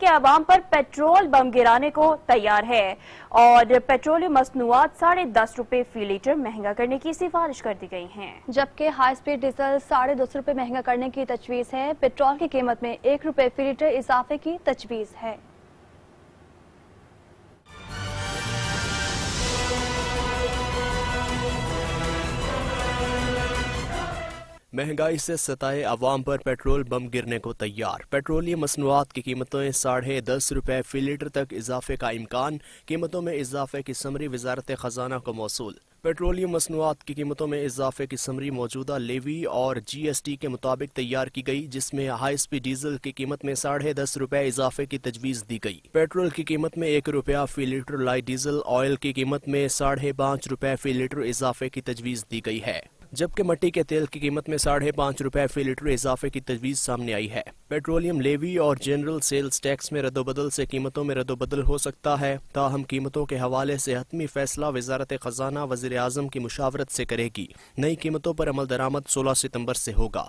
के आवाम पर पेट्रोल बम गिराने को तैयार है और पेट्रोलियम मसनूआत साढ़े दस रूपए फी लीटर महंगा करने की सिफारिश कर दी गई है जबकि हाई स्पीड डीजल साढ़े दस रूपए महंगा करने की तजवीज़ है पेट्रोल की कीमत में एक रूपए फी लीटर इजाफे की तजवीज़ है महंगाई से सताए आवाम पर पेट्रोल बम गिरने को तैयार पेट्रोलियम मसनवाद की कीमतें साढ़े दस रुपए फी लीटर तक इजाफे का इम्कान कीमतों में इजाफे की समरी वजारत खजाना को मौसू पेट्रोलियम मसनवाद की कीमतों में इजाफे की समरी मौजूदा लेवी और जी एस टी के मुताबिक तैयार की गई जिसमें हाई स्पीड डीजल की कीमत में साढ़े दस रुपए इजाफे की तजवीज़ दी गई पेट्रोल की कीमत में एक रुपया फी लीटर लाइट डीजल ऑयल की कीमत में साढ़े पाँच रुपए फी लीटर इजाफे की तजवीज़ दी गई है जबकि मट्टी के तेल की कीमत में साढ़े पाँच रुपए फी लीटर इजाफे की तजवीज़ सामने आई है पेट्रोलियम लेवी और जनरल सेल्स टैक्स में रद्दबदल से कीमतों में रद्दबदल हो सकता है ताहम कीमतों के हवाले से हतमी फैसला वजारत खजाना वजी अजम की मुशावरत से करेगी नई कीमतों पर अमल दरामद सोलह सितम्बर से होगा